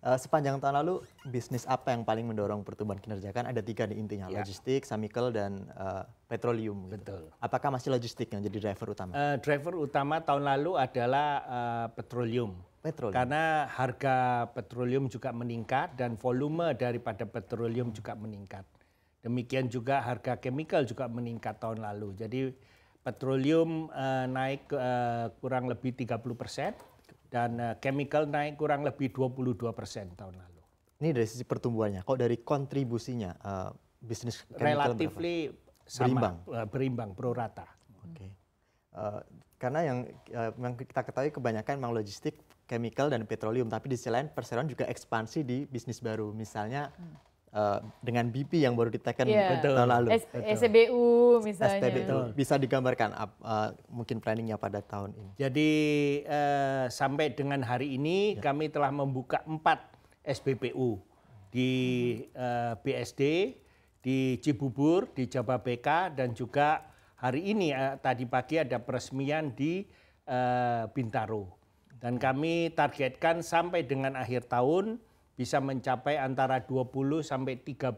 Uh, sepanjang tahun lalu bisnis apa yang paling mendorong pertumbuhan kinerja kan ada tiga nih intinya ya. logistik, semikel dan uh, petroleum. Gitu. Betul. Apakah masih logistik yang jadi driver utama? Uh, driver utama tahun lalu adalah uh, petroleum. Petroleum. Karena harga petroleum juga meningkat dan volume daripada petroleum juga meningkat. Demikian juga harga chemical juga meningkat tahun lalu. Jadi petroleum uh, naik uh, kurang lebih 30 persen dan eh, chemical naik kurang lebih 22 persen tahun lalu. Ini dari sisi pertumbuhannya. Kok dari kontribusinya uh, bisnis chemical sama, berimbang, eh, berimbang pro rata. Oke. Okay. Uh, karena yang uh, yang kita ketahui kebanyakan memang logistik, chemical dan petroleum, tapi di sisi lain perseroan juga ekspansi di bisnis baru, misalnya hmm Uh, dengan BP yang baru diteken yeah. Iya. tahun lalu. S SBU misalnya. SPBU. Bisa digambarkan uh, mungkin planningnya pada tahun ini. Jadi uh, sampai dengan hari ini yeah. kami telah membuka empat SBPU di uh, BSD, di Cibubur, di Jababeka, dan juga hari ini uh, tadi pagi ada peresmian di uh, Bintaro. Dan kami targetkan sampai dengan akhir tahun bisa mencapai antara 20 sampai 30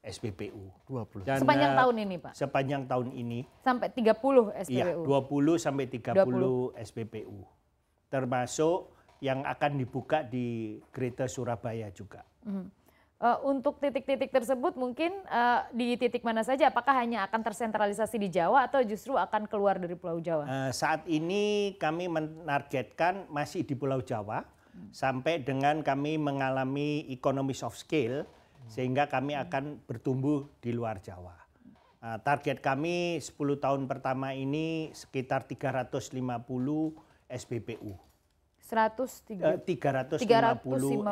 SPBU. 20. Dan, sepanjang eh, tahun ini, Pak. Sepanjang tahun ini. Sampai 30 SPBU. Iya, 20 sampai 30 20. SPBU. Termasuk yang akan dibuka di kereta Surabaya juga. Uh, untuk titik-titik tersebut mungkin uh, di titik mana saja? Apakah hanya akan tersentralisasi di Jawa atau justru akan keluar dari Pulau Jawa? Uh, saat ini kami menargetkan masih di Pulau Jawa sampai dengan kami mengalami economies of scale sehingga kami akan bertumbuh di luar Jawa. Nah, target kami 10 tahun pertama ini sekitar 350 SPBU. 100 350, 350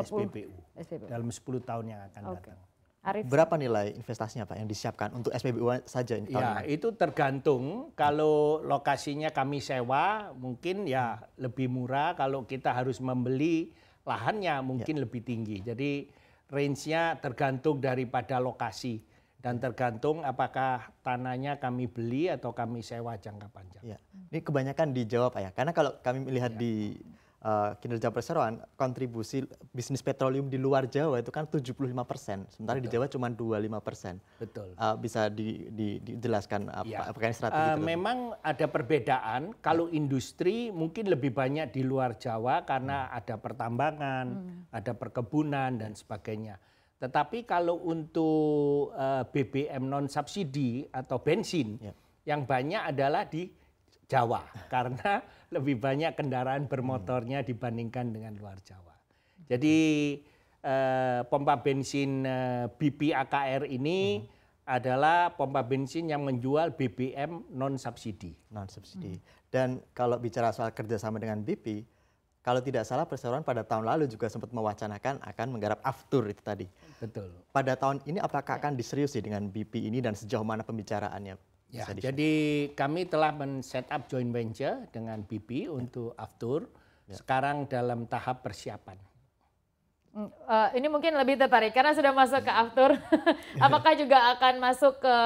SPBU, SPBU dalam 10 tahun yang akan okay. datang. Arif. Berapa nilai investasinya Pak yang disiapkan untuk SPBU saja ini? Ya, itu tergantung kalau lokasinya kami sewa mungkin ya lebih murah kalau kita harus membeli lahannya mungkin ya. lebih tinggi. Jadi range-nya tergantung daripada lokasi dan tergantung apakah tanahnya kami beli atau kami sewa jangka panjang. Ya. Ini kebanyakan dijawab Pak ya. Karena kalau kami melihat ya. di Eh, kinerja perseroan, kontribusi bisnis petroleum di luar Jawa itu kan 75 persen, sementara Betul. di Jawa cuma 25 persen. Betul. Uh, bisa di, di, dijelaskan apa, ya. apakah yang strategi? Uh, memang ada perbedaan. Kalau industri mungkin lebih banyak di luar Jawa karena hmm. ada pertambangan, hmm. ada perkebunan dan sebagainya. Tetapi kalau untuk uh, BBM non subsidi atau bensin, ya. yang banyak adalah di Jawa karena lebih banyak kendaraan bermotornya dibandingkan dengan luar Jawa. Jadi eh, pompa bensin eh, BP AKR ini adalah pompa bensin yang menjual BBM non subsidi. Non subsidi. Dan kalau bicara soal kerjasama dengan BP, kalau tidak salah perseroan pada tahun lalu juga sempat mewacanakan akan menggarap aftur itu tadi. Betul. Pada tahun ini apakah akan diseriusi dengan BP ini dan sejauh mana pembicaraannya? Ya, jadi kami telah men-set up joint venture dengan BP ya. untuk aftur. Ya. Sekarang dalam tahap persiapan. Uh, ini mungkin lebih tertarik karena sudah masuk ke aftur. Apakah juga akan masuk ke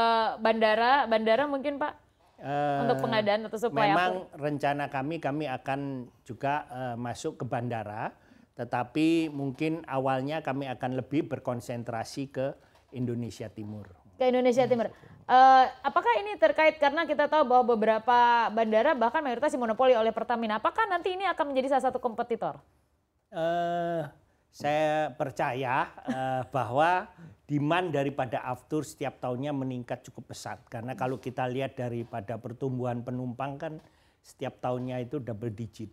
bandara? Bandara mungkin Pak uh, untuk pengadaan atau supply Memang aftur? rencana kami kami akan juga uh, masuk ke bandara, tetapi mungkin awalnya kami akan lebih berkonsentrasi ke Indonesia Timur ke Indonesia Timur. Uh, apakah ini terkait karena kita tahu bahwa beberapa bandara bahkan mayoritas dimonopoli oleh Pertamina. Apakah nanti ini akan menjadi salah satu kompetitor? Uh, saya percaya uh, bahwa demand daripada aftur setiap tahunnya meningkat cukup pesat. Karena kalau kita lihat daripada pertumbuhan penumpang kan setiap tahunnya itu double digit.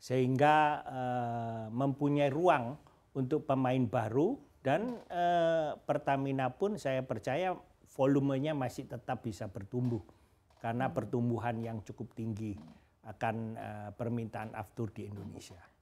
Sehingga uh, mempunyai ruang untuk pemain baru dan eh, Pertamina pun saya percaya volumenya masih tetap bisa bertumbuh karena hmm. pertumbuhan yang cukup tinggi akan eh, permintaan aftur di Indonesia.